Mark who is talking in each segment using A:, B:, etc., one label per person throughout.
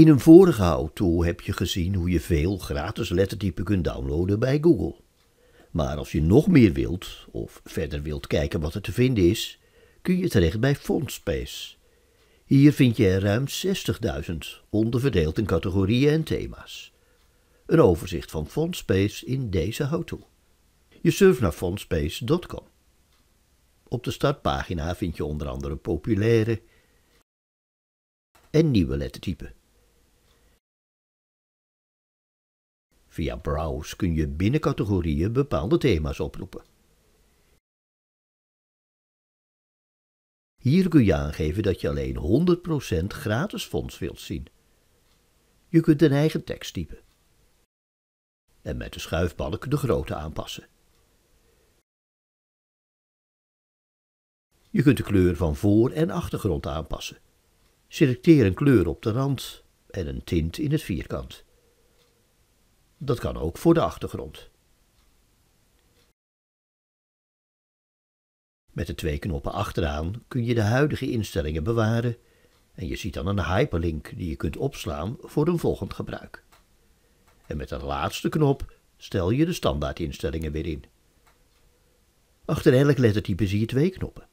A: In een vorige how-to heb je gezien hoe je veel gratis lettertypen kunt downloaden bij Google. Maar als je nog meer wilt, of verder wilt kijken wat er te vinden is, kun je terecht bij Fontspace. Hier vind je er ruim 60.000, onderverdeeld in categorieën en thema's. Een overzicht van Fontspace in deze how-to. Je surft naar fontspace.com. Op de startpagina vind je onder andere populaire en nieuwe lettertypen. Via browse kun je binnen categorieën bepaalde thema's oproepen. Hier kun je aangeven dat je alleen 100% gratis fonds wilt zien. Je kunt een eigen tekst typen. En met de schuifbalk de grootte aanpassen. Je kunt de kleur van voor- en achtergrond aanpassen. Selecteer een kleur op de rand en een tint in het vierkant. Dat kan ook voor de achtergrond. Met de twee knoppen achteraan kun je de huidige instellingen bewaren en je ziet dan een hyperlink die je kunt opslaan voor een volgend gebruik. En met de laatste knop stel je de standaardinstellingen weer in. Achter elk lettertype zie je twee knoppen.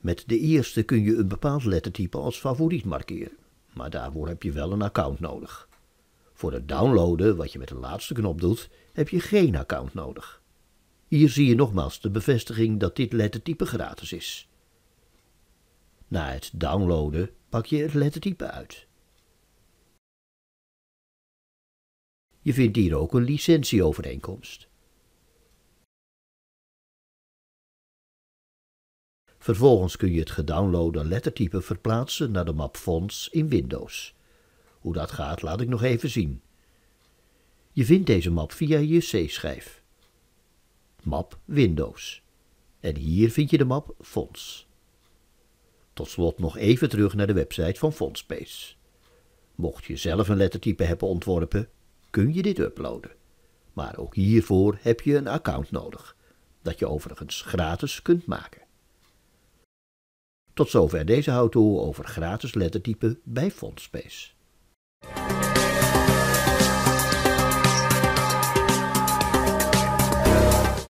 A: Met de eerste kun je een bepaald lettertype als favoriet markeren, maar daarvoor heb je wel een account nodig. Voor het downloaden, wat je met de laatste knop doet, heb je geen account nodig. Hier zie je nogmaals de bevestiging dat dit lettertype gratis is. Na het downloaden pak je het lettertype uit. Je vindt hier ook een licentieovereenkomst. Vervolgens kun je het gedownloade lettertype verplaatsen naar de map Fonts in Windows. Hoe dat gaat laat ik nog even zien. Je vindt deze map via je C-schijf. Map Windows. En hier vind je de map Fonts. Tot slot nog even terug naar de website van FontSpace. Mocht je zelf een lettertype hebben ontworpen, kun je dit uploaden. Maar ook hiervoor heb je een account nodig, dat je overigens gratis kunt maken. Tot zover deze houten over gratis lettertypen bij FontSpace.